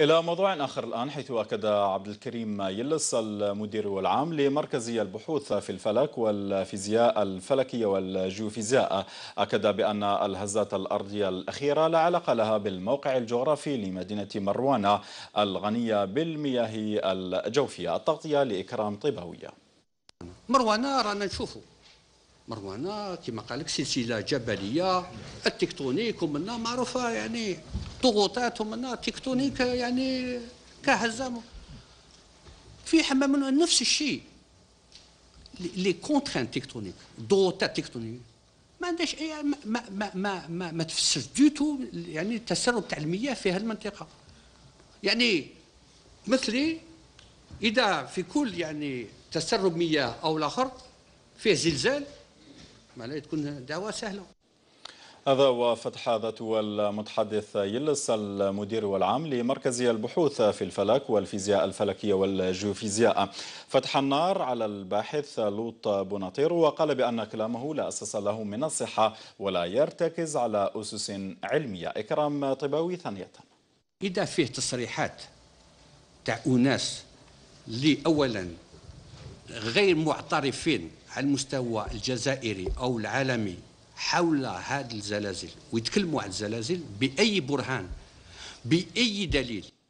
إلى موضوع آخر الآن حيث أكد عبد الكريم يلس المدير العام لمركز البحوث في الفلك والفيزياء الفلكية والجيوفيزياء أكد بأن الهزات الأرضية الأخيرة لا علاقة لها بالموقع الجغرافي لمدينة مروانة الغنية بالمياه الجوفية التغطية لإكرام طيباوية مروانة رانا نشوفه مروانة كما قال لك سلسلة جبلية التكتونيك ومنها معروفة يعني ضغوطات ومن تكتونيك يعني كهزام في حمام نفس الشيء لي كونترين تكتونيك ضغوطات تكتونيك ما عندهاش اي ما ما ما ما, ما تفسرش ديتو يعني التسرب تاع المياه في هذه المنطقه يعني مثلي اذا في كل يعني تسرب مياه او الاخر فيه زلزال معناها تكون دعوه سهله هذا وفتح ذات المتحدث يلس المدير والعام لمركز البحوث في الفلك والفيزياء الفلكية والجيوفيزياء فتح النار على الباحث لوط بوناطير وقال بأن كلامه لا أساس له من الصحة ولا يرتكز على أسس علمية إكرام طباوي ثانية إذا فيه تصريحات تاع أناس اللي أولا غير معترفين على المستوى الجزائري أو العالمي حول هذا الزلازل ويتكلموا عن الزلازل باي برهان باي دليل